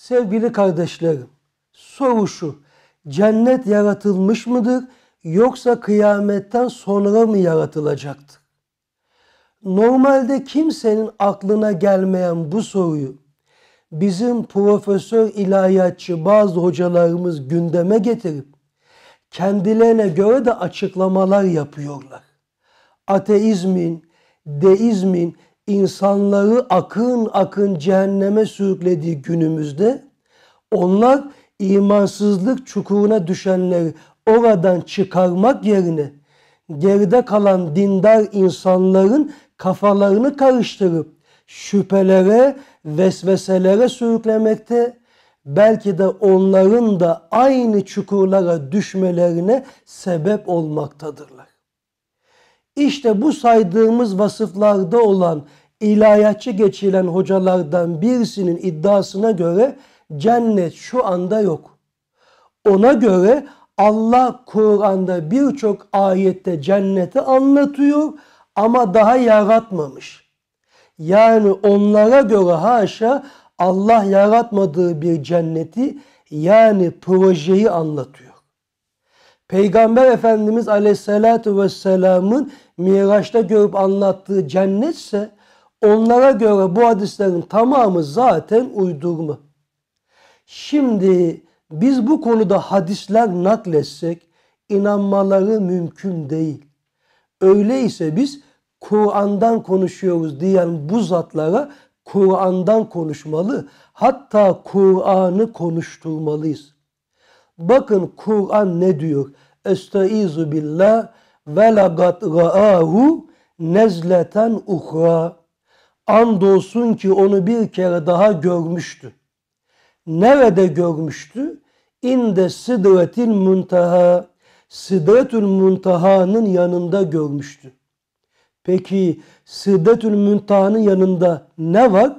Sevgili kardeşlerim, soru şu. Cennet yaratılmış mıdır yoksa kıyametten sonra mı yaratılacaktır? Normalde kimsenin aklına gelmeyen bu soruyu bizim profesör ilahiyatçı bazı hocalarımız gündeme getirip kendilerine göre de açıklamalar yapıyorlar. Ateizmin, deizmin insanları akın akın cehenneme sürüklediği günümüzde onlar imansızlık çukuruna düşenleri oradan çıkarmak yerine geride kalan dindar insanların kafalarını karıştırıp şüphelere, vesveselere sürüklemekte belki de onların da aynı çukurlara düşmelerine sebep olmaktadırlar. İşte bu saydığımız vasıflarda olan ilahiyatçı geçilen hocalardan birisinin iddiasına göre cennet şu anda yok. Ona göre Allah Kur'an'da birçok ayette cenneti anlatıyor ama daha yaratmamış. Yani onlara göre haşa Allah yaratmadığı bir cenneti yani projeyi anlatıyor. Peygamber Efendimiz Aleyhisselatü Vesselam'ın Miraç'ta görüp anlattığı cennetse onlara göre bu hadislerin tamamı zaten uydurma. Şimdi biz bu konuda hadisler nakletsek inanmaları mümkün değil. Öyleyse biz Kur'an'dan konuşuyoruz diyen bu zatlara Kur'an'dan konuşmalı. Hatta Kur'an'ı konuşturmalıyız. Bakın Kur'an ne diyor? Estaizu billah ve lagat ra'ahu nezleten uhra. Andolsun ki onu bir kere daha görmüştü. Nerede görmüştü? İnde sidretil muntaha. Sidretül muntaha'nın yanında görmüştü. Peki Sıdetül Müntaha'nın yanında ne var?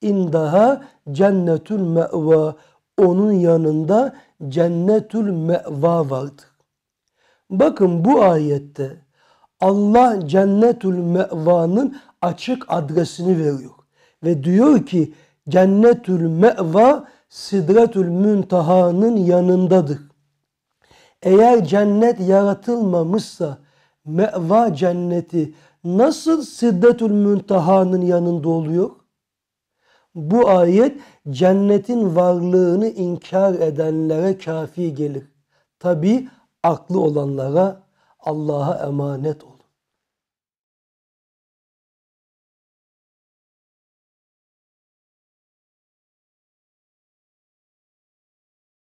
İndaha cennetül meva. Onun yanında cennetül meva vardır. Bakın bu ayette Allah cennetül mevanın açık adresini veriyor. Ve diyor ki cennetül meva sidretül müntahanın yanındadır. Eğer cennet yaratılmamışsa meva cenneti nasıl sidretül müntahanın yanında oluyor? Bu ayet cennetin varlığını inkar edenlere kafi gelir. Tabi aklı olanlara Allah'a emanet ol.